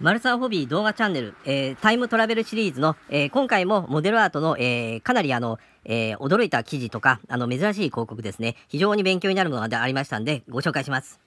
マルサーホビー動画チャンネル、えー、タイムトラベルシリーズの、えー、今回もモデルアートの、えー、かなりあの、え驚いた記事とか、あの、珍しい広告ですね。非常に勉強になるものでありましたんで、ご紹介します。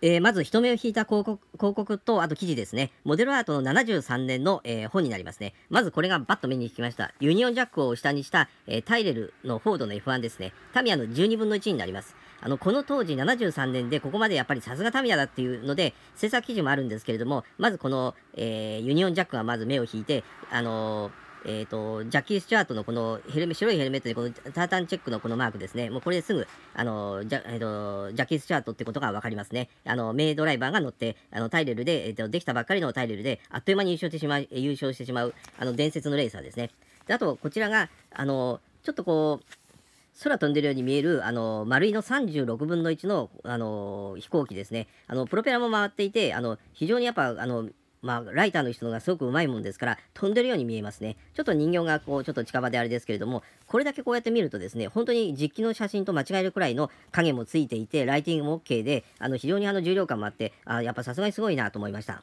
えまず、人目を引いた広告広告と、あと記事ですね。モデルアートの73年の、え本になりますね。まずこれがバッと目につきました。ユニオンジャックを下にした、えタイレルのフォードの F1 ですね。タミヤの12分の1になります。あの、この当時73年でここまでやっぱりさすがタミヤだっていうので、制作基準もあるんですけれども、まずこの、えー、ユニオンジャックがまず目を引いて、あのーえーと、ジャッキー・スチュートのこのヘルメ白いヘルメットにこのタータンチェックのこのマークですね、もうこれですぐあのジャ,、えーと、ジャッキー・スチュートってことが分かりますね。あの名ドライバーが乗ってあのタイレルで、えーと、できたばっかりのタイレルであっという間に優勝してしまう優勝してしまうあの伝説のレーサーですね。であとこちらがあのちょっとこう空飛んでるように見える、あの、丸いの36分の1の、あの、飛行機ですね。あの、プロペラも回っていて、あの、非常にやっぱ、あの、まあ、ライターの人がすごくうまいもんですから、飛んでるように見えますね。ちょっと人形がこう、ちょっと近場であれですけれども、これだけこうやって見るとですね、本当に実機の写真と間違えるくらいの影もついていて、ライティングも OK で、あの、非常にあの重量感もあって、あやっぱさすがにすごいなと思いました。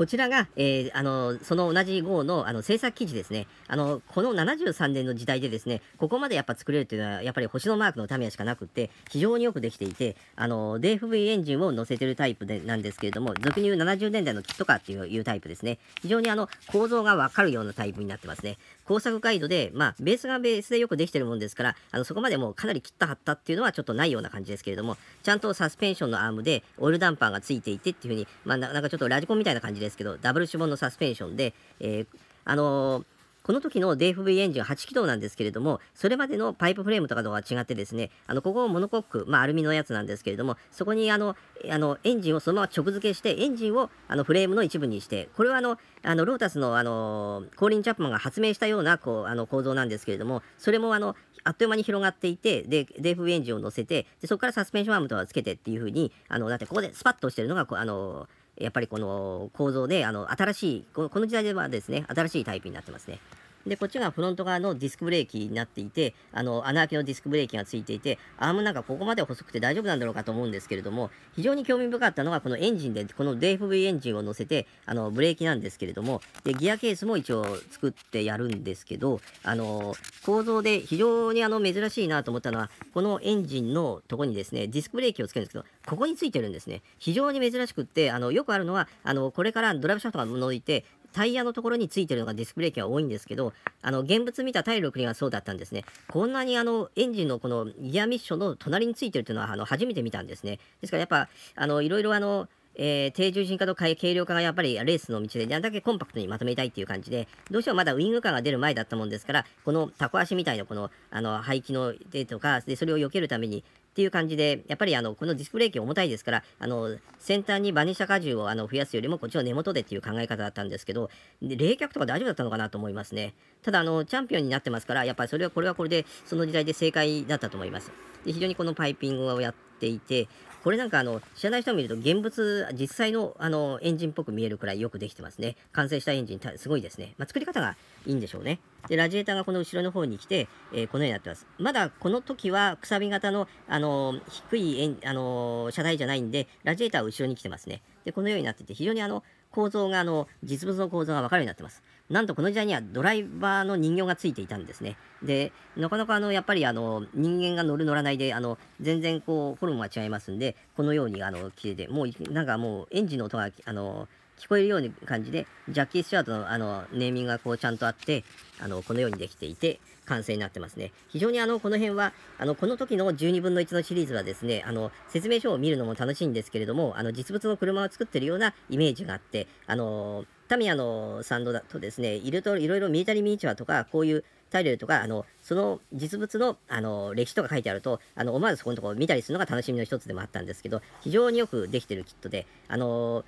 こちらが、えー、あのその同じ号のあの制作記事ですねあの、この73年の時代でですね、ここまでやっぱ作れるというのは、やっぱり星のマークのためやしかなくって、非常によくできていて、あの DFV エンジンを載せてるタイプでなんですけれども、俗に言う70年代のキットカーっていうタイプですね、非常にあの構造がわかるようなタイプになってますね。工作ガイドで、まあ、ベースがベースでよくできてるもんですから、あのそこまでもうかなり切った張ったっていうのはちょっとないような感じですけれども、ちゃんとサスペンションのアームでオイルダンパーがついていてっていうふうに、まあ、なんかちょっとラジコンみたいな感じですけど、ダブルシボンのサスペンションで、えー、あのーこの時の DFV エンジン8気筒なんですけれども、それまでのパイプフレームとかとは違ってですね、あのここモノコック、まあ、アルミのやつなんですけれども、そこにあのあのエンジンをそのまま直付けして、エンジンをあのフレームの一部にして、これはあのあのロータスのあのコーリン・チャップマンが発明したようなこうあの構造なんですけれども、それもあのあっという間に広がっていて、で、DFV エンジンを乗せて、でそこからサスペンションアームとかつけてっていうふうに、あのだってここでスパッとしてるのがこう、あのやっぱりこの構造で、あの新しいこの、この時代ではですね、新しいタイプになってますね。で、こっちがフロント側のディスクブレーキになっていて、あの、穴開きのディスクブレーキがついていて、アームなんかここまで細くて大丈夫なんだろうかと思うんですけれども、非常に興味深かったのが、このエンジンで、この DFV エンジンを乗せて、あの、ブレーキなんですけれども、で、ギアケースも一応作ってやるんですけど、あの、構造で非常にあの、珍しいなと思ったのは、このエンジンのとこにですね、ディスクブレーキをつけるんですけど、ここについてるんですね。非常に珍しくって、あの、よくあるのは、あの、これからドライブシャフトが向いて、タイヤのところについてるのがディスプレイ機は多いんですけど、あの、現物見たタイルはそうだったんですね。こんなにあの、エンジンのこのギアミッションの隣についてるというのは、あの、初めて見たんですね。ですからやっぱ、あの、いろいろあの、えー、低重心化と軽量化がやっぱりレースの道で、なんだけコンパクトにまとめたいっていう感じで、どうしてもまだウイング感が出る前だったもんですから、このタコ足みたいなこの、あの、排気の手とか、で、それを避けるために、っていう感じで、やっぱりあのこのディスプレイ機重たいですから、あの先端にバネ車荷重をあの増やすよりも、こっちの根元でっていう考え方だったんですけど、冷却とか大丈夫だったのかなと思いますね。ただあの、チャンピオンになってますから、やっぱりそれはこれはこれで、その時代で正解だったと思います。で非常にこのパイピングをやっていて、これなんかあの知らない人を見ると現物実際のあのエンジンっぽく見えるくらいよくできてますね完成したエンジンすごいですね、まあ、作り方がいいんでしょうねでラジエーターがこの後ろの方に来て、えー、このようになってますまだこの時はくさび型の、あの低い、あの車体じゃないんでラジエーターは後ろに来てますねでこのようになってて非常にあの構造があの実物の構造が分かるようになってますなんとこの時代にはドライバーの人形がついていたんですね。で、なかなかあの、やっぱりあの、人間が乗る乗らないで、あの、全然こう、フォルムが違いますんで、このようにあの、消えて、もう、なんかもう、エンジンの音が、あの、聞こえるような感じで、ジャッキー・スチュアートのあの、ネーミングがこう、ちゃんとあって、あの、このようにできていて、完成になってますね。非常にあの、この辺は、あの、この時の12分の1のシリーズはですね、あの、説明書を見るのも楽しいんですけれども、あの、実物の車を作ってるようなイメージがあって、あのタミヤのサンドだとですね、いろいろミリタリーミニチュアとか、こういうタイルとか、あの、その実物の、あの、歴史とか書いてあると、あの、思わずそこのところ見たりするのが楽しみの一つでもあったんですけど、非常によくできてるキットで、あの、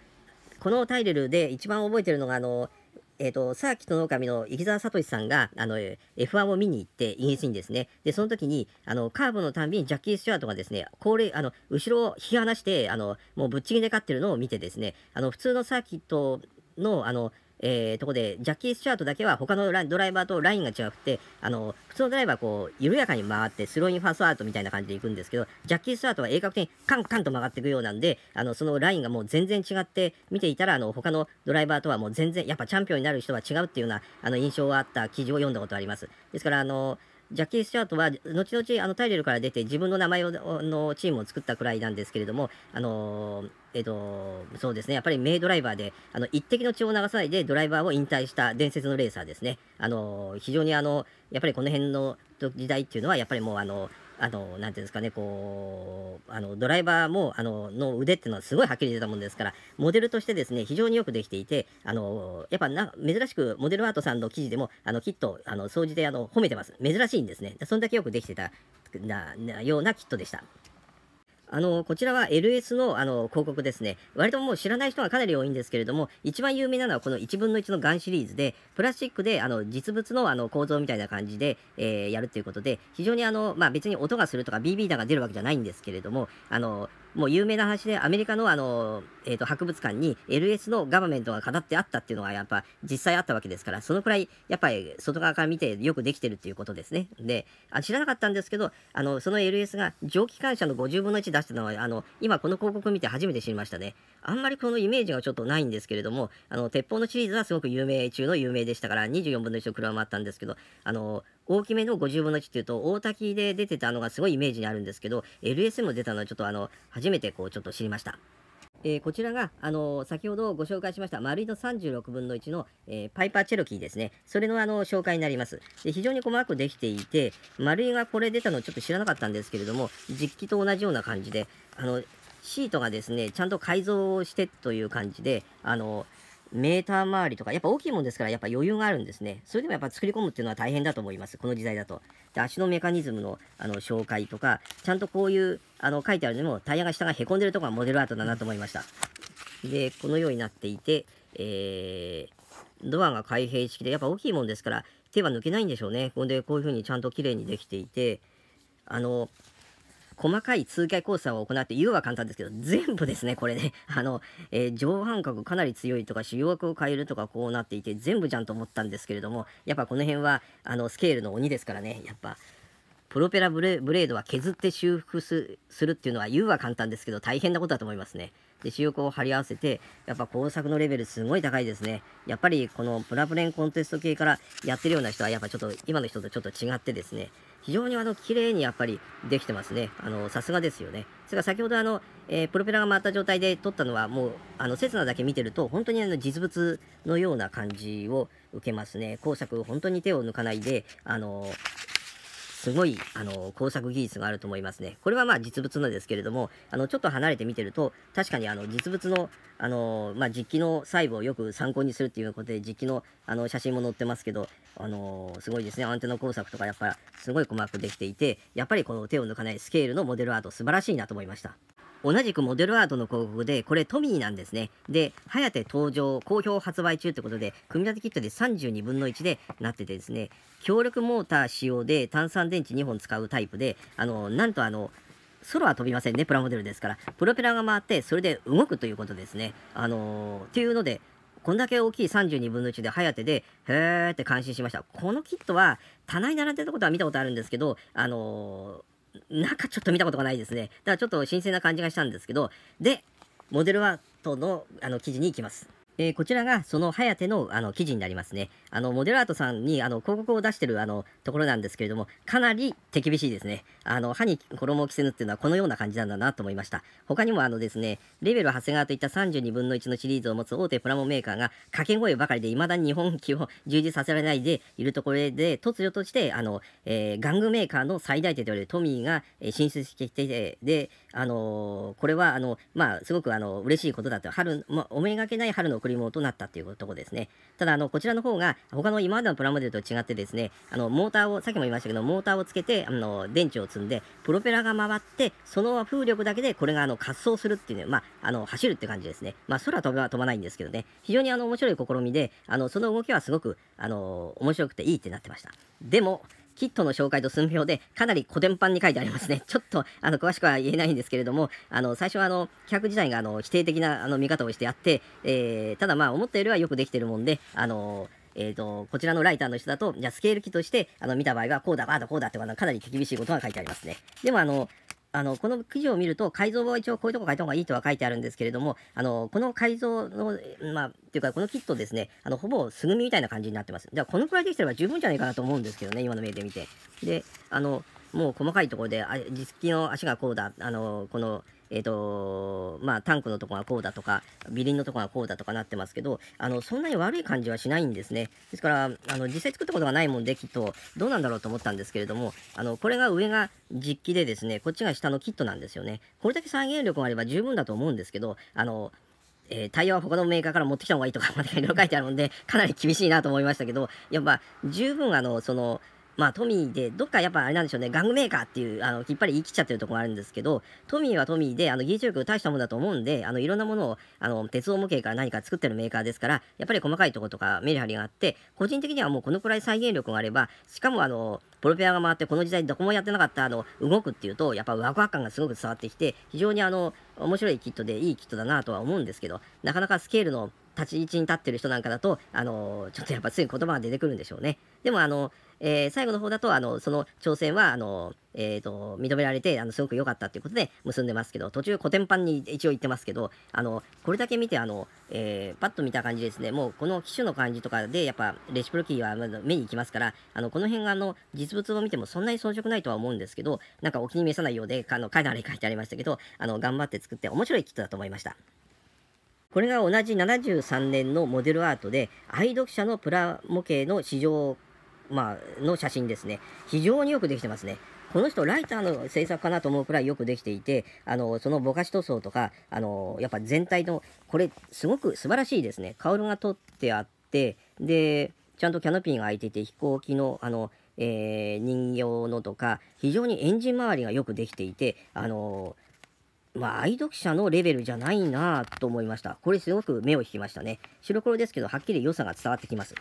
このタイルで一番覚えてるのが、あの、えーと、サーキットの狼の池澤聡さんがあの F1 を見に行ってイギリスにですねでその時にあのカーブのたんびにジャッキー・スチュアートがですね高あの後ろを引き離してあのもうぶっちぎりで勝ってるのを見てですねあの普通のサーキットの、あの、えー、とこで、ジャッキー・スチュアートだけは他のドライバーとラインが違くて、あの、普通のドライバーはこう、緩やかに回って、スローインファーストアウトみたいな感じで行くんですけど、ジャッキー・スチュアートは鋭角にカンカンと曲がっていくようなんで、あの、そのラインがもう全然違って、見ていたら、あの、他のドライバーとはもう全然、やっぱチャンピオンになる人は違うっていうような、あの、印象があった記事を読んだことあります。ですから、あの、ジャッキー・スチュアートは、後々、あの、タイレルから出て、自分の名前を、のチームを作ったくらいなんですけれども、あのーえっ、と、そうですね、やっぱり名ドライバーで、あの、一滴の血を流さないでドライバーを引退した伝説のレーサーですね。あの、非常にあの、やっぱりこの辺の時代っていうのは、やっぱりもうあの、あの、なていうんですかね、こう、あの、ドライバーも、あの、の腕っていうのはすごいはっきり出たもんですから、モデルとしてですね、非常によくできていて、あの、やっぱな、珍しく、モデルアートさんの記事でも、あの、きっと、あの、総じて、あの、褒めてます。珍しいんですね。そんだけよくできてた、なようなキットでした。あのこちらは LS のあの広告ですね割ともう知らない人がかなり多いんですけれども一番有名なのはこの1分の1のガンシリーズでプラスチックであの実物のあの構造みたいな感じで、えー、やるということで非常にあの、まあ、別に音がするとか BB 弾が出るわけじゃないんですけれどもあのもう有名な話で、アメリカのあの、えっ、ー、と、博物館に LS のガバメントが飾ってあったっていうのがやっぱ実際あったわけですから、そのくらいやっぱり外側から見てよくできてるっていうことですね。で、あ知らなかったんですけど、あの、その LS が蒸気機関車の50分の1出したのは、あの、今この広告見て初めて知りましたね。あんまりこのイメージがちょっとないんですけれども、あの、鉄砲のシリーズはすごく有名中の有名でしたから、24分の1の車もあったんですけど、あの、大きめの50分の1っていうと、大滝で出てたのがすごいイメージにあるんですけど、LSM 出たのはちょっとあの、初めてこう、ちょっと知りました。えー、こちらが、あのー、先ほどご紹介しました丸井の36分の1の、えー、パイパーチェロキーですね。それの、あの紹介になりますで。非常に細かくできていて、丸井がこれ出たのちょっと知らなかったんですけれども、実機と同じような感じで、あの、シートがですね、ちゃんと改造してという感じで、あの、メーター周りとか、やっぱ大きいもんですから、やっぱ余裕があるんですね。それでもやっぱ作り込むっていうのは大変だと思います。この時代だと。で、足のメカニズムのあの紹介とか、ちゃんとこういう、あの、書いてあるのも、タイヤが下がへこんでるとこがモデルアートだなと思いました。で、このようになっていて、えー、ドアが開閉式で、やっぱ大きいもんですから、手は抜けないんでしょうね。ほんで、こういうふうにちゃんと綺麗にできていて、あの、細かい通気交差を行って、言うは簡単ですけど、全部ですね、これね、あの、えー、上半角かなり強いとか、主要枠を変えるとか、こうなっていて、全部じゃんと思ったんですけれども、やっぱこの辺は、あの、スケールの鬼ですからね、やっぱ、プロペラブレードは削って修復するっていうのは言うは簡単ですけど大変なことだと思いますね。で、主翼を貼り合わせて、やっぱ工作のレベルすごい高いですね。やっぱりこのプラプレンコンテスト系からやってるような人はやっぱちょっと今の人とちょっと違ってですね、非常にあの綺麗にやっぱりできてますね。あのさすがですよね。それから先ほどあの、えー、プロペラが回った状態で撮ったのはもうあのセスナだけ見てると本当にあの実物のような感じを受けますね。工作本当に手を抜かないであのすごいあの工作技術があると思いますね。これはまあ実物なんですけれども、あのちょっと離れて見てると、確かにあの実物のあの、まあ、実機の細部をよく参考にするっていうことで、実機のあの写真も載ってますけど、あのすごいですね、アンテナ工作とかやっぱすごい細かくできていて、やっぱりこの手を抜かないスケールのモデルアート、素晴らしいなと思いました。同じくモデルアートの広告で、これトミーなんですね。で、ハヤテ登場、好評発売中ってことで、組み立てキットで32分の1でなっててですね、強力モーター使用で炭酸電池2本使うタイプで、あの、なんとあの、空は飛びませんね、プラモデルですから。プロペラが回って、それで動くということですね。あのー、っていうので、こんだけ大きい32分の1で、ハヤテで、へーって感心しました。このキットは、棚に並んでたことは見たことあるんですけど、あのー中ちょっと見たことがないですね。だからちょっと新鮮な感じがしたんですけど、で、モデルアートのあの記事に行きます。えー、こちらがその早手のあの記事になりますね。あのモデルアートさんにあの広告を出しているあのところなんですけれども、かなり手厳しいですね。あの歯に衣を着せぬっていうのはこのような感じなんだなと思いました。他にもあのですね、レベル長谷川といった32分の1のシリーズを持つ大手プラモメーカーが掛け声ばかりでいまだに日本機を充実させられないでいるところで突如としてあの、えー、玩具メーカーの最大手といわれるトミーが進出してきてで、あのこれはあの、まあ、すごくあの嬉しいことだと春、まあ、思いがけない春の贈り物となったというところですね。ただあの、こちらの方が他の今までのプラモデルと違ってですねあのモーターをさっきも言いましたけどモーターをつけてあの電池を積んでプロペラが回ってその風力だけでこれがあの滑走するっていうね、まあ、あの走るって感じですね、まあ、空飛ば飛ばないんですけどね非常にあの面白い試みであのその動きはすごくあの面白くていいってなってました。でもキットの紹介と寸評でかなり古典版に書いてありますね。ちょっとあの詳しくは言えないんですけれども、あの最初はあの客自体があの否定的なあの見方をしてあって、えー、ただまあ思ったよりはよくできてるもんで、あのえーと、こちらのライターの人だと、じゃあスケール機としてあの見た場合は、こうだ、ああだ、こうだってかなり厳しいことが書いてありますね。でも、あのあのこの記事を見ると改造は一応こういうとこ変えた方がいいとは書いてあるんですけれどもあのこの改造のまあっていうかこのキットですねあのほぼ素組みみたいな感じになってますじゃあ、このくらいできてれば十分じゃないかなと思うんですけどね今の目で見てであのもう細かいところであ実機の足がこうだあのこのえっ、ー、とまあ、タンクのとこがこうだとか、ビリンのとこがこうだとかなってますけど、あの、そんなに悪い感じはしないんですね。ですから、あの、実際作ったことがないもんで、きっと、どうなんだろうと思ったんですけれども、あの、これが上が実機でですね、こっちが下のキットなんですよね。これだけ再現力があれば十分だと思うんですけど、あの、えー、タイヤは他のメーカーから持ってきた方がいいとか、またいろいろ書いてあるので、かなり厳しいなと思いましたけど、やっぱ十分あの、その、まあトミーで、どっかやっぱあれなんでしょうね、玩具メーカーっていう、あの、きっぱり言い切っちゃってるところがあるんですけど、トミーはトミーで、あの、技術力大したものだと思うんで、あの、いろんなものを、あの、鉄道模型から何か作ってるメーカーですから、やっぱり細かいとことかメリハリがあって、個人的にはもうこのくらい再現力があれば、しかもあの、プロペアが回ってこの時代どこもやってなかったあの動くっていうとやっぱワクワク感がすごく伝わってきて非常にあの面白いキットでいいキットだなとは思うんですけどなかなかスケールの立ち位置に立ってる人なんかだと、あのちょっとやっぱすぐ言葉が出てくるんでしょうね。でも、あのえー、最後の方だと、あのその挑戦はあの、えーと、認められてあのすごく良かったということで結んでますけど、途中、古典版に一応言ってますけど、あのこれだけ見てあの、えー、パッと見た感じですね、もうこの機種の感じとかで、やっぱレシプロキーは目に行きますから、あのこの辺があの実物を見てもそんなに遜色ないとは思うんですけど、なんかお気に召さないようで、あの書いてあれ書いてありましたけど、あの頑張って作って面白いキットだと思いました。これが同じ73年のモデルアートで、愛読者のプラ模型の市場、まあの写真ですね。非常によくできてますね。この人、ライターの制作かなと思うくらいよくできていて、あのそのぼかし塗装とか、あのやっぱ全体の、これ、すごく素晴らしいですね。カウルが取ってあって、で、ちゃんとキャノピーが開いてて、飛行機の、あの、えー、人形のとか、非常にエンジン周りがよくできていて、あのまあ、愛読者のレベルじゃないなと思いました。これすごく目を引きましたね。白黒ですけど、はっきり良さが伝わってきます。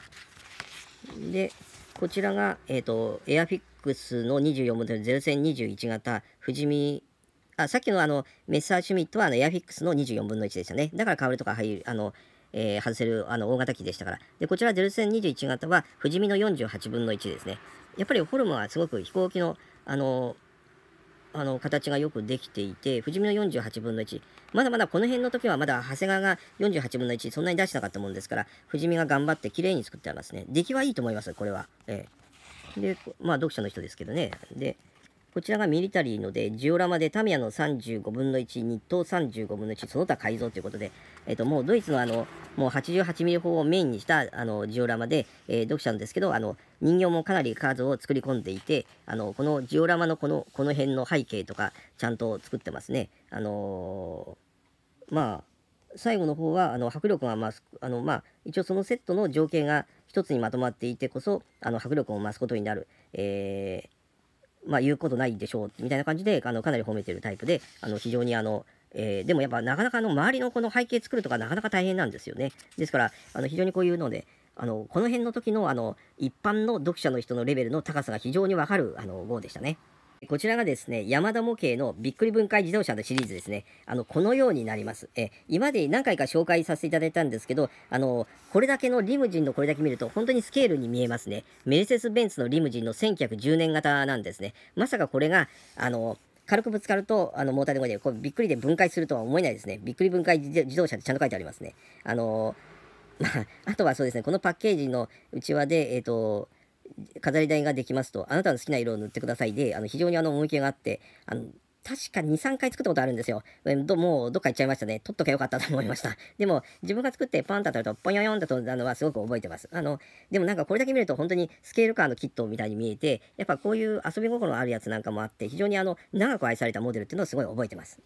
で、こちらが、えっ、ー、と、エアフィックスの24モデル0021型、富士見、あ、さっきのあの、メッサーシュミットはあのエアフィックスの24分の1でしたね。だから、カりルとか入る、あの、えー、外せるあの大型機でしたから。で、こちら0021型は、富士見の48分の1ですね。やっぱりホルムはすごく飛行機の、あのあの形がよくできていて、富士見の48分の1、まだまだこの辺の時はまだ長谷川が48分の1、そんなに出してなかったもんですから、富士見が頑張って綺麗に作ってありますね。出来はいいと思います、これは。ええ、で、まあ、読者の人ですけどね。で、こちらがミリタリーので、ジオラマでタミヤの35分の1、日東35分の1、その他改造ということで、えー、と、もうドイツのあの、もう88ミリ砲をメインにしたあのジオラマで、えー、読者なんですけど、あの、人形もかなり数を作り込んでいて、あの、このジオラマのこの、この辺の背景とか、ちゃんと作ってますね。あのー、まあ、最後の方はあの迫力が増すあの、まあ、一応そのセットの条件が一つにまとまっていてこそあの迫力を増すことになる、えーまあ、言うことないでしょうみたいな感じであのかなり褒めてるタイプであの非常にあの、えー、でもやっぱなかなかあの周りのこの背景作るとかなかなか大変なんですよねですからあの非常にこういうのであのこの辺の時のあの一般の読者の人のレベルの高さが非常にわかるあの号でしたね。こちらがですね、ヤマダ模型のびっくり分解自動車のシリーズですね。あの、このようになります。え、今まで何回か紹介させていただいたんですけど、あの、これだけのリムジンのこれだけ見ると本当にスケールに見えますね。メルセデス・ベンツのリムジンの1910年型なんですね。まさかこれが、あの、軽くぶつかると、あの、モーターでこれで、これびっくりで分解するとは思えないですね。びっくり分解自動車ってちゃんと書いてありますね。あの、まあ、あとはそうですね、このパッケージのうちわで、えっ、ー、と、飾り台ができますと、あなたの好きな色を塗ってくださいで、あの非常にあの思い切りがあって、あの確か2、3回作ったことあるんですよ。どもうどっか行っちゃいましたね。取っとけよかったと思いました。でも、自分が作ってパンと当たると、ポニョヨンと飛んだのはすごく覚えてます。あの、でもなんかこれだけ見ると本当にスケール感のキットみたいに見えて、やっぱこういう遊び心のあるやつなんかもあって、非常にあの、長く愛されたモデルっていうのをすごい覚えてます。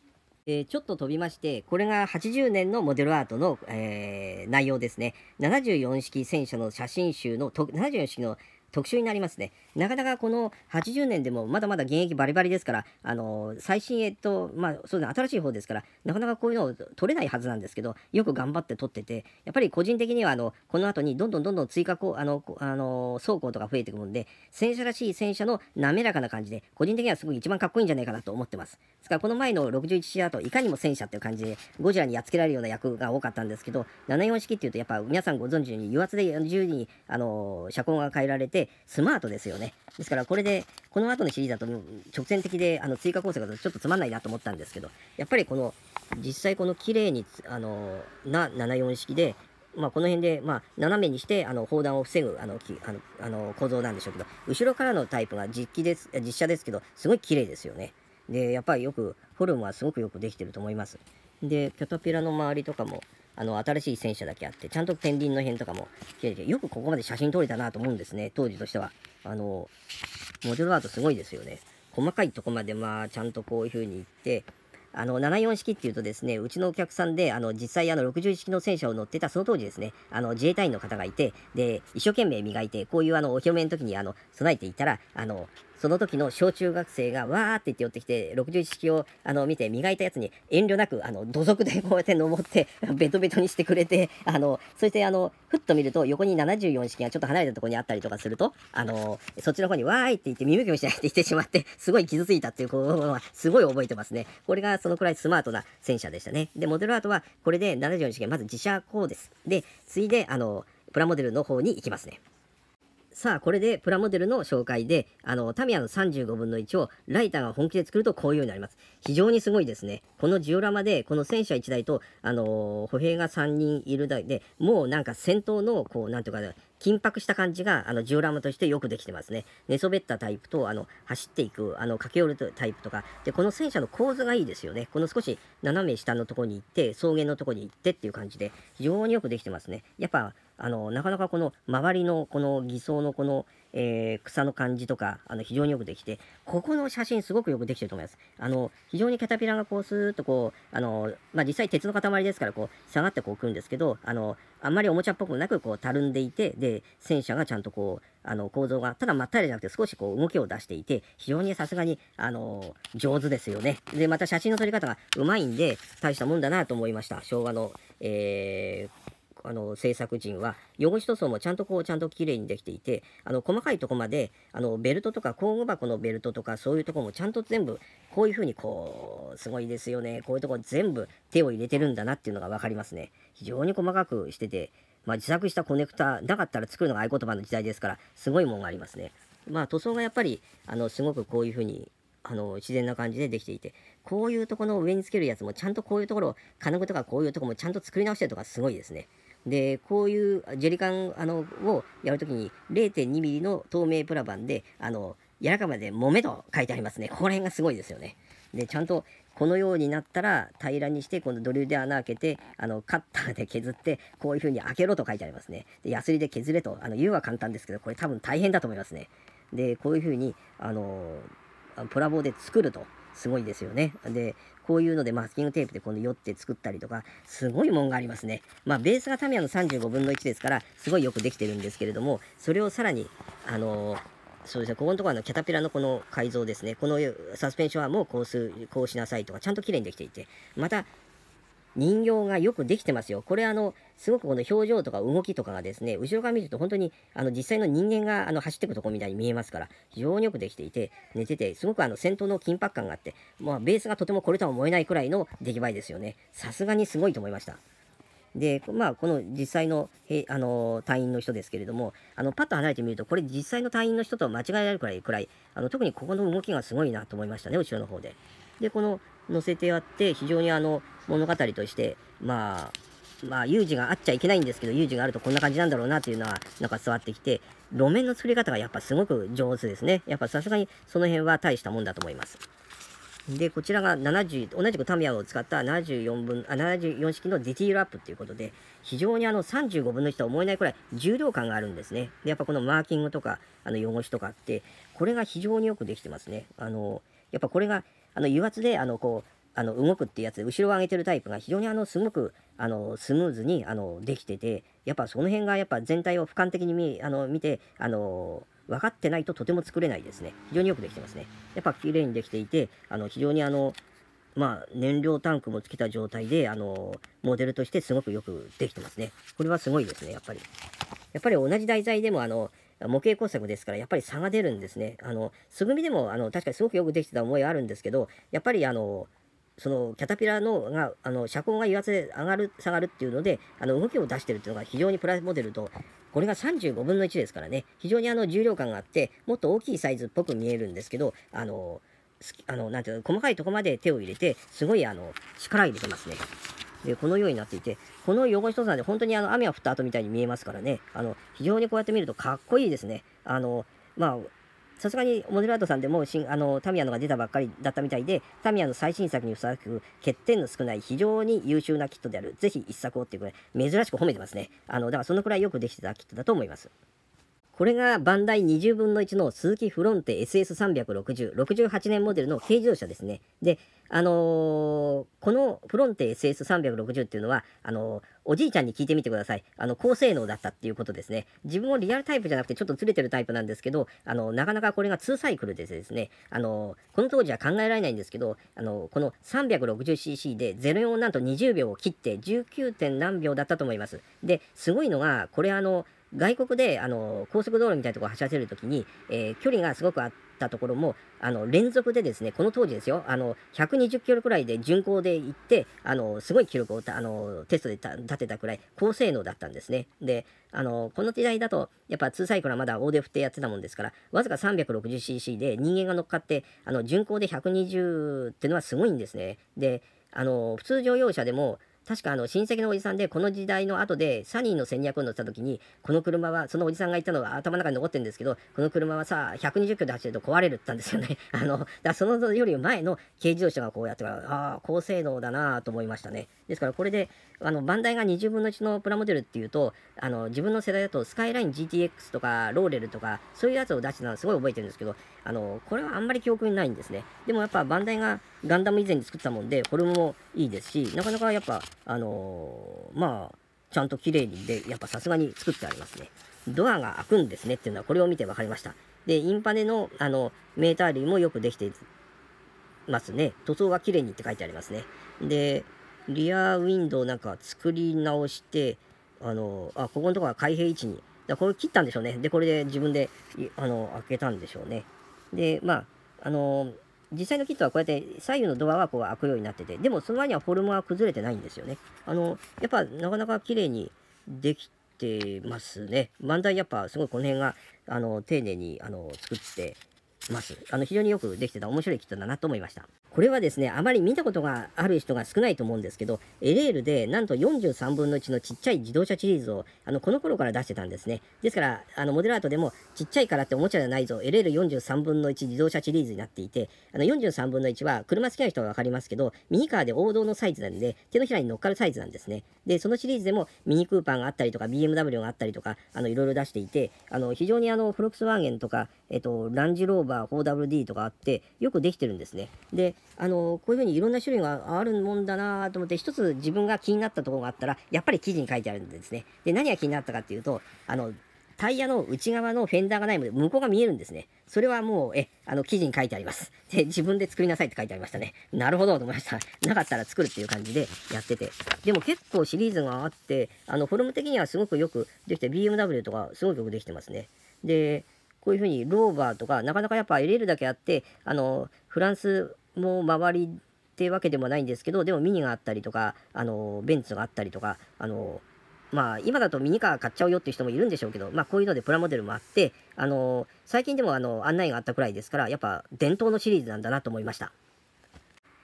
えー、ちょっと飛びまして、これが80年のモデルアートの、えー、内容ですね。74式戦車の写真集の、と、74式の特集になりますね。なかなかこの80年でもまだまだ現役バリバリですから、あの最新鋭と、まあそうですね、新しい方ですから、なかなかこういうのを取れないはずなんですけど、よく頑張って取ってて、やっぱり個人的にはあのこの後にどんどんどんどん追加こあのあの走行とか増えていくもんで、戦車らしい戦車の滑らかな感じで、個人的にはすごい一番かっこいいんじゃないかなと思ってます。ですからこの前の61試だといかにも戦車っていう感じで、ゴジラにやっつけられるような役が多かったんですけど、74式っていうとやっぱ皆さんご存知のように油圧で自由にあの車高が変えられて、で、スマートですよね。ですから、これで、この後のシリーズだと、直線的で、あの、追加構成がちょっとつまんないなと思ったんですけど、やっぱりこの、実際この綺麗に、あの、な、74式で、まあ、この辺で、まあ、斜めにしてあの砲弾を防ぐあのきあのあの構造なんでしょうけど後ろからのタイプが実機です実写ですけどすごい綺麗ですよね。でやっぱりよくフォルムはすごくよくできてると思います。でキャタピラの周りとかもあの、新しい戦車だけあって、ちゃんと天輪の辺とかもよくここまで写真撮れたなと思うんですね、当時としては。あの、モジュールアートすごいですよね。細かいとこまで、まあ、ちゃんとこういう風にいって、あの、74式っていうとですね、うちのお客さんで、あの、実際、あの、60式の戦車を乗ってた、その当時ですね、あの、自衛隊員の方がいて、で、一生懸命磨いて、こういう、あの、お披露目の時に、あの、備えていたら、あの、その時の小中学生がわーって言って寄ってきて、61式をあの見て磨いたやつに遠慮なく、あの、土足でこうやって登って、ベトベトにしてくれて、あの、そしてあの、ふっと見ると横に74式がちょっと離れたところにあったりとかすると、あの、そっちの方にわーいって言って耳向きもしないって言ってしまって、すごい傷ついたっていうことはすごい覚えてますね。これがそのくらいスマートな戦車でしたね。で、モデルアートはこれで74式がまず自社こうです。で、次いで、あの、プラモデルの方に行きますね。さあこれでプラモデルの紹介であのタミヤの35分の1をライターが本気で作るとこういうようになります非常にすごいですねこのジオラマでこの戦車1台とあの歩兵が3人いるだけでもうなんか戦闘のこうなんていうか緊迫した感じがあのジオラマとしてよくできてますね。寝そべったタイプとあの走っていくあの駆け寄るタイプとかでこの戦車の構図がいいですよね。この少し斜め下のとこに行って草原のとこに行ってっていう感じで非常によくできてますね。やっぱあのなかなかこの周りのこの偽装のこの、えー、草の感じとかあの非常によくできてここの写真すごくよくできてると思いますあの非常にキャタピラがこうスーッとこうあの、まあ、実際鉄の塊ですからこう下がってこうくるんですけどあのあんまりおもちゃっぽくもなくこうたるんでいてで戦車がちゃんとこうあの構造がただまったりじゃなくて少しこう動きを出していて非常にさすがにあの上手ですよねでまた写真の撮り方がうまいんで大したもんだなと思いました昭和の、えーあの制作陣は汚し塗装もちゃんとこうちゃんときれいにできていてあの細かいとこまであのベルトとか工具箱のベルトとかそういうとこもちゃんと全部こういうふうにこうすごいですよねこういうとこ全部手を入れてるんだなっていうのが分かりますね非常に細かくしてて、まあ、自作したコネクタなかったら作るのが合言葉の時代ですからすごいもんがありますねまあ塗装がやっぱりあのすごくこういうふうにあの自然な感じでできていてこういうとこの上につけるやつもちゃんとこういうところ金具とかこういうとこもちゃんと作り直してるとかすごいですね。でこういうジェリカンあのをやるときに 0.2mm の透明プラ板であの柔らかまで揉めと書いてありますねここら辺がすごいですよねでちゃんとこのようになったら平らにして今度ドリルで穴開けてあのカッターで削ってこういう風に開けろと書いてありますねでヤスリで削れとあの言うは簡単ですけどこれ多分大変だと思いますねでこういう風にあのプラ棒で作るとすごいですよねでこういうのでマスキングテープでこの酔って作ったりとか、すごいもんがありますね。まあ、ベースがタミヤの35分の1ですから、すごいよくできてるんですけれども、それをさらに、あのー、そうですね、ここのところのキャタピラのこの改造ですね、このサスペンションはもうこうすこうしなさいとか、ちゃんときれいにできていて、また、人形がよくできてますよ。これあの、すごくこの表情とか動きとかがですね、後ろから見ると本当にあの実際の人間があの走っていくとこみたいに見えますから、非常によくできていて、寝てて、すごくあの戦闘の緊迫感があって、まあ、ベースがとてもこれとは思えないくらいの出来栄えですよね。さすがにすごいと思いました。で、まあ、この実際のへあの隊員の人ですけれども、あのパッと離れてみると、これ実際の隊員の人と間違えられるくらい、くらいあの特にここの動きがすごいなと思いましたね、後ろの方で。で、この載せてあって、非常にあの、物語として、まあ、まあ、有事があっちゃいけないんですけど、有事があるとこんな感じなんだろうなっていうのは、なんか座ってきて、路面の作り方がやっぱすごく上手ですね。やっぱさすがにその辺は大したもんだと思います。で、こちらが70、同じくタミヤを使った74分、あ、74式のディティールアップっていうことで、非常にあの35分の1とは思えないくらい重量感があるんですね。で、やっぱこのマーキングとか、あの汚しとかあって、これが非常によくできてますね。あの、やっぱこれがあの油圧であのこうあの動くっていうやつで後ろを上げてるタイプが非常にあのすごくあのスムーズにあのできててやっぱその辺がやっぱ全体を俯瞰的に見あの見てあの分かってないととても作れないですね非常によくできてますねやっぱ綺麗にできていてあの非常にあのまあ燃料タンクもつけた状態であのモデルとしてすごくよくできてますねこれはすごいですねやっぱりやっぱり同じ題材でもあの模型工作ですからやっぱり差が出るんですね。あの素組みでもあの確かにすごくよくできてた思いはあるんですけどやっぱりあのそのキャタピラのがあの車高が油圧で上がる下がるっていうのであの動きを出してるっていうのが非常にプラモデルとこれが35分の1ですからね非常にあの重量感があってもっと大きいサイズっぽく見えるんですけどあのあのなんていうの細かいとこまで手を入れてすごいあの力入れてますね。でこのようになっていて、この汚し塗山で本当にあの雨が降った後みたいに見えますからね、あの非常にこうやって見るとかっこいいですね。あのまあさすがにモデルアートさんでも新あのタミヤのが出たばっかりだったみたいで、タミヤの最新作にふさわしく、欠点の少ない非常に優秀なキットである、ぜひ一作をっていうくらい珍しく褒めてますね。あのだからそのくらいよくできてたキットだと思います。これがバンダイ20分の1のズキフロンテ SS360、68年モデルの軽自動車ですね。で、あのー、このフロンテ SS360 っていうのは、あのー、おじいちゃんに聞いてみてください。あの、高性能だったっていうことですね。自分もリアルタイプじゃなくてちょっとずれてるタイプなんですけど、あの、なかなかこれが2サイクルでですね、あのー、この当時は考えられないんですけど、あの、この 360cc で04なんと20秒を切って19点何秒だったと思います。で、すごいのが、これあの、外国であの高速道路みたいなところを走らせるときに、えー、距離がすごくあったところもあの連続でですねこの当時ですよあの120キロくらいで巡航で行ってあのすごい記録をあのテストで立てたくらい高性能だったんですね。であのこの時代だとやっぱ2サイクルはまだ大手振ってやってたもんですからわずか 360cc で人間が乗っかってあの巡航で120ってのはすごいんですね。であの普通乗用車でも確かあの親戚のおじさんでこの時代の後でサニーの戦略を乗った時にこの車はそのおじさんが言ったのが頭の中に残ってるんですけどこの車はさ120キロで走ると壊れるって言ったんですよね あのだそのより前の軽自動車がこうやってああ高性能だなと思いましたねですからこれであのバンダイが20分の1のプラモデルっていうとあの自分の世代だとスカイライン GTX とかローレルとかそういうやつを出してたのすごい覚えてるんですけどあのこれはあんまり記憶にないんですね。でもやっぱバンダイがガンダム以前に作ったもんで、フォルムもいいですし、なかなかやっぱ、あのー、まあ、ちゃんと綺麗にで、やっぱさすがに作ってありますね。ドアが開くんですねっていうのはこれを見て分かりました。で、インパネのあのメーター類もよくできていますね。塗装が綺麗にって書いてありますね。で、リアウィンドウなんか作り直して、あの、あ、ここのところは開閉位置に。だこれ切ったんでしょうね。で、これで自分で、あの、開けたんでしょうね。で、まあ、あのー、実際のキットはこうやって左右のドアはこう開くようになってて、でもその前にはフォルムは崩れてないんですよね。あのー、やっぱなかなか綺麗にできてますね。漫才やっぱすごいこの辺が、あのー、丁寧に、あの、作ってます。あの、非常によくできてた面白いキットだなと思いました。これはですね、あまり見たことがある人が少ないと思うんですけど、LL でなんと43分の1のちっちゃい自動車シリーズを、あの、この頃から出してたんですね。ですから、あの、モデラートでも、ちっちゃいからっておもちゃじゃないぞ、l l 43分の1自動車シリーズになっていて、あの、43分の1は車好きな人はわかりますけど、ミニカーで王道のサイズなんで、手のひらに乗っかるサイズなんですね。で、そのシリーズでもミニクーパーがあったりとか、BMW があったりとか、あの、いろいろ出していて、あの、非常にあの、フロックスワーゲンとか、えっと、ランジローバー 4WD とかあって、よくできてるんですね。で、あのこういうふうにいろんな種類があるもんだなと思って一つ自分が気になったところがあったらやっぱり記事に書いてあるんですねで何が気になったかっていうとあのタイヤの内側のフェンダーがないので向こうが見えるんですねそれはもうえあの記事に書いてありますで自分で作りなさいって書いてありましたねなるほどと思いましたなかったら作るっていう感じでやっててでも結構シリーズがあってあのフォルム的にはすごくよくできて BMW とかすごくよくできてますねでこういうふうにローバーとかなかなかやっぱ LL だけあってあのフランスも周りってわけでもないんですけどでもミニがあったりとかあのベンツがあったりとかあのまあ今だとミニカー買っちゃうよっていう人もいるんでしょうけどまあこういうのでプラモデルもあってあの最近でもあの案内があったくらいですからやっぱ伝統のシリーズなんだなと思いました。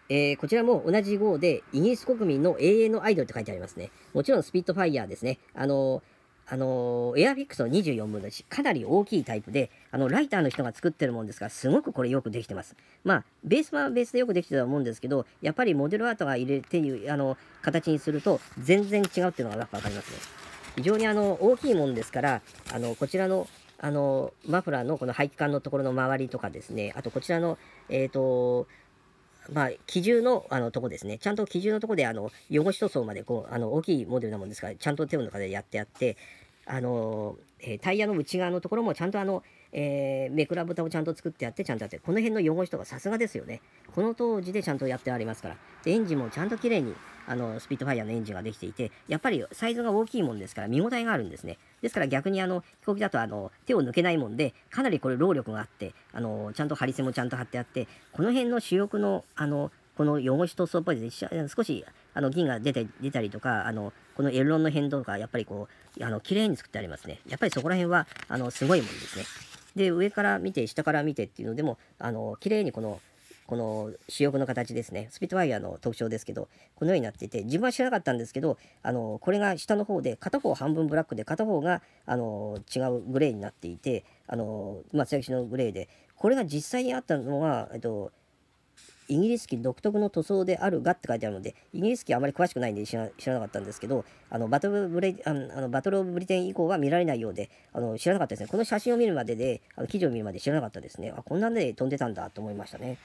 えー、こちらも同じ号で、イギリス国民の永遠のアイドルって書いてありますね。もちろんスピットファイヤーですね。あのあのエアフィックスの24分の1、かなり大きいタイプで、あの、ライターの人が作ってるもんですがすごくこれよくできてます。まあ、ベースはベースでよくできてたと思うんですけど、やっぱりモデルアートが入れていう、あの、形にすると、全然違うっていうのがよくわかりますね。非常にあの、大きいもんですから、あの、こちらの、あの、マフラーのこの配管のところの周りとかですね、あとこちらの、えっ、ー、と、まあ、機銃のあのとこですね、ちゃんと機銃のとこであの汚し塗装までこうあの大きいモデルなもんですから、ちゃんと手の中でやってやって、あのえー、タイヤの内側のところもちゃんとあのえー、めくらぶたをちゃんと作ってやって、ちゃんとやって、この辺の汚しとかさすがですよね。この当時でちゃんとやってありますから。で、エンジンもちゃんときれいに、あの、スピットファイアのエンジンができていて、やっぱりサイズが大きいもんですから、見応えがあるんですね。ですから逆にあの、飛行機だとあの、手を抜けないもんで、かなりこれ労力があって、あの、ちゃんと張り線もちゃんと張ってあって、この辺の主翼の、あの、この汚しとソっぽいで少しあの銀が出て出たりとかあのこのエルロンの変動とかやっぱりこうあの綺麗に作ってありますねやっぱりそこら辺はあのすごいもんですねで上から見て下から見てっていうのでもあの綺麗にこのこの主翼の形ですねスピットワイヤーの特徴ですけどこのようになっていて自分は知らなかったんですけどあのこれが下の方で片方半分ブラックで片方があの違うグレーになっていてあの、ま最初のグレーでこれが実際にあったのは、えっと、イギリス機独特の塗装であるがって書いてあるので、イギリス機あまり詳しくないんで知らなかったんですけど、あのバトルブレあのバトルオブブリテン以降は見られないようであの、知らなかったですね。この写真を見るまでで、あの記事を見るまで知らなかったですね。あ、こんなんで飛んでたんだと思いましたね。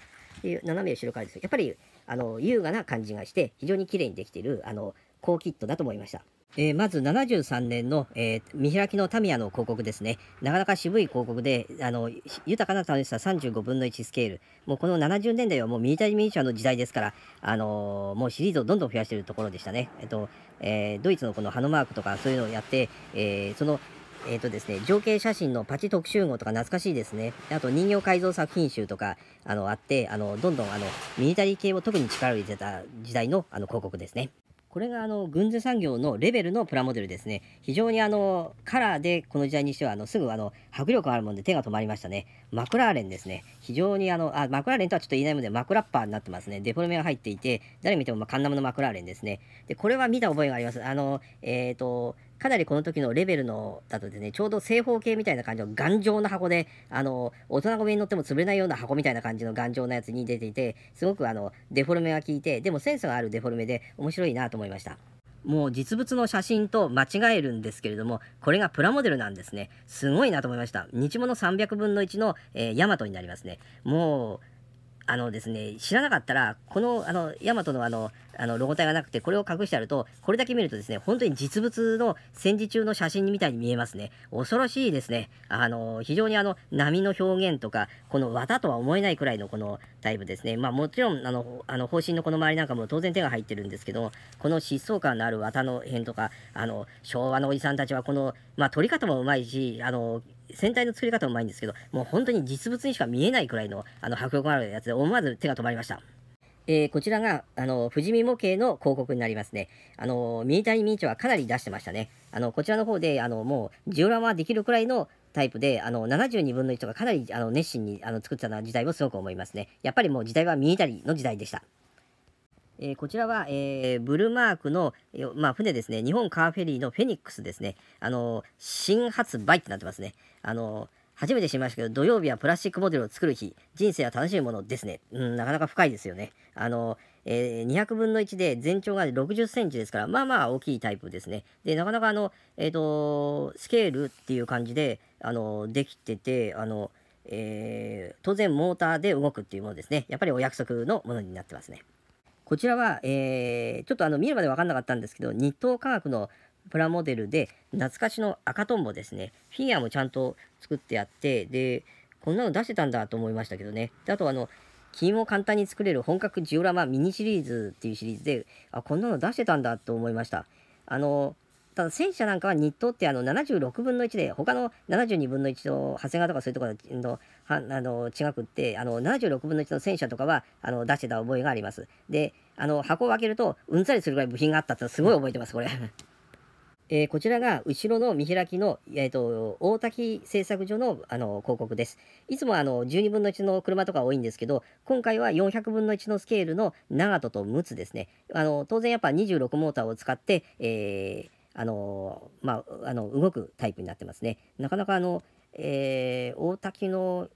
で斜め後ろからですやっぱりあの優雅な感じがして、非常に綺麗にできているあの高キットだと思いました。えー、まず73年の、えー、見開きのタミヤの広告ですね。なかなか渋い広告で、あの、豊かな楽しさ35分の1スケール。もうこの70年代はもうミリタリーミニチュアの時代ですから、あのー、もうシリーズをどんどん増やしているところでしたね。えっと、えドイツのこのハノマークとかそういうのをやって、えその、えーとですね、情景写真のパチ特集号とか懐かしいですね。あと人形改造作品集とかあのあってあの、どんどんあのミリタリー系を特に力を入れてた時代のあの広告ですね。これがあの軍需産業のレベルのプラモデルですね。非常にあのカラーでこの時代にしてはあのすぐあの迫力があるもんで手が止まりましたね。マクラーレンですね。非常にあのあマクラーレンとはちょっと言えないのでマクラッパーになってますね。デフォルメが入っていて誰見てもまカンナムのマクラーレンですね。でこれは見た覚えがあります。あのえっ、ー、とかなりこの時のレベルのだとですね、ちょうど正方形みたいな感じの頑丈な箱で、あの、大人ごみに乗っても潰れないような箱みたいな感じの頑丈なやつに出ていて、すごくあの、デフォルメが効いて、でもセンスがあるデフォルメで面白いなと思いました。もう実物の写真と間違えるんですけれども、これがプラモデルなんですね。すごいなと思いました。日物300分の1の、えー、ヤマトになりますね。もう、あのですね、知らなかったら、この、あの、ヤマトのあの、あの、ロゴ体がなくて、これを隠してあると、これだけ見るとですね、本当に実物の戦時中の写真みたいに見えますね。恐ろしいですね。あの、非常にあの、波の表現とか、この綿とは思えないくらいのこのタイプですね。まあ、もちろん、あの、あの方針のこの周りなんかも当然手が入ってるんですけども、この疾走感のある綿の辺とか、あの、昭和のおじさんたちはこの、まあ、撮り方もうまいし、あの、船体の作り方もうまいんですけど、もう本当に実物にしか見えないくらいのあの迫力あるやつで、思わず手が止まりました。えー、こちらが、あの、富士見模型の広告になりますね。あの、ミニタリーミニチュアかなり出してましたね。あの、こちらの方で、あの、もう、ジオラマできるくらいのタイプで、あの、72分の1とかかなり、あの、熱心に、あの、作ってた時代をすごく思いますね。やっぱりもう時代はミニタリの時代でした。えー、こちらは、えー、ブルマークの、まあ、船ですね、日本カーフェリーのフェニックスですね、あの新発売ってなってますね。あの初めて知りましたけど、土曜日はプラスチックモデルを作る日、人生は楽しいものですね。うん、なかなか深いですよね。あの、えー、200分の1で全長が60センチですから、まあまあ大きいタイプですね。で、なかなかあの、えっ、ー、と、スケールっていう感じで、あの、できてて、あの、えー、当然モーターで動くっていうものですね。やっぱりお約束のものになってますね。こちらは、えー、ちょっとあの見るまで分かんなかったんですけど、日東科学のプラモデルで、懐かしの赤トンボですね、フィギュアもちゃんと作ってあって、で、こんなの出してたんだと思いましたけどね。であとあの、金を簡単に作れる本格ジオラマミニシリーズっていうシリーズで、あ、こんなの出してたんだと思いました。あの、ただ戦車なんかは日東ってあの76分の1で、他の72分の1と、長谷川とかそういうところのはあの違くってあの76分の1の戦車とかはあの出してた覚えがあります。であの箱を開けるとうんざりするぐらい部品があったってすごい覚えてますこれ。えー、こちらが後ろの見開きの、えーと、大滝製作所のあの広告です。いつもあの12分の1の車とか多いんですけど、今回は400分の1のスケールの長門と陸奥ですね。あの当然やっぱ26モーターを使って、えー、あのまあ、あの動くタイプになってますね。なかなかあの、えー、大滝の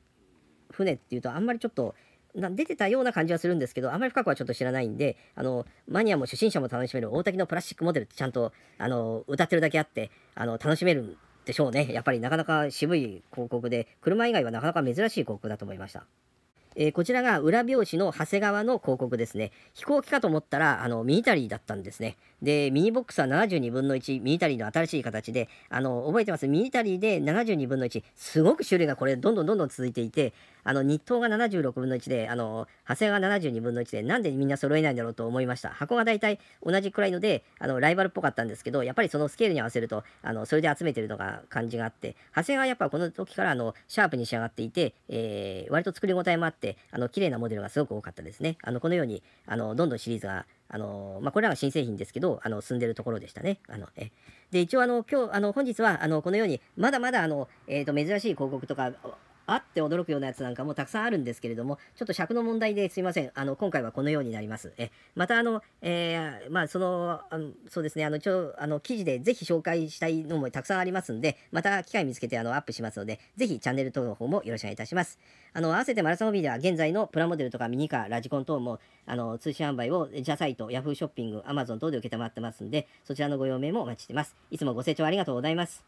船っていうとあんまりちょっと出てたような感じはするんですけどあんまり深くはちょっと知らないんであのマニアも初心者も楽しめる大滝のプラスチックモデルってちゃんとあの歌ってるだけあってあの楽しめるんでしょうねやっぱりなかなか渋い広告で車以外はなかなか珍しい広告だと思いました。えー、こちらが裏表紙の長谷川の広告ですね。飛行機かと思ったら、あの、ミニタリーだったんですね。で、ミニボックスは72分の1、ミニタリーの新しい形で、あの、覚えてますミニタリーで72分の1。すごく種類がこれ、どんどんどんどん続いていて、あの日東が76分の1であの派生川が72分の1でなんでみんな揃えないんだろうと思いました箱が大体同じくらいのであのライバルっぽかったんですけどやっぱりそのスケールに合わせるとあのそれで集めてるのが感じがあって派生はやっぱこの時からあのシャープに仕上がっていて、えー、割と作り応えもあってあの綺麗なモデルがすごく多かったですねあのこのようにあのどんどんシリーズがあのまあ、これらが新製品ですけど、あの、進んでるところでしたね。あの、え。で、一応、あの、今日、あの、本日は、あの、このように、まだまだ、あの、えっ、ー、と、珍しい広告とか、あって驚くようなやつなんかもたくさんあるんですけれども、ちょっと尺の問題ですいません。あの、今回はこのようになります。え、またあの、えー、まあ、その、あそうですね、あの、ちょ、あの、記事でぜひ紹介したいのもたくさんありますんで、また機会見つけてあの、アップしますので、ぜひチャンネル登録の方もよろしくお願いいたします。あの、合わせてマラソンホビーでは現在のプラモデルとかミニカー、ラジコン等も、あの、通信販売をジャサイト、ヤフーショッピング、アマゾン等で承ってますんで、そちらのご用命もお待ちしてます。いつもご清聴ありがとうございます。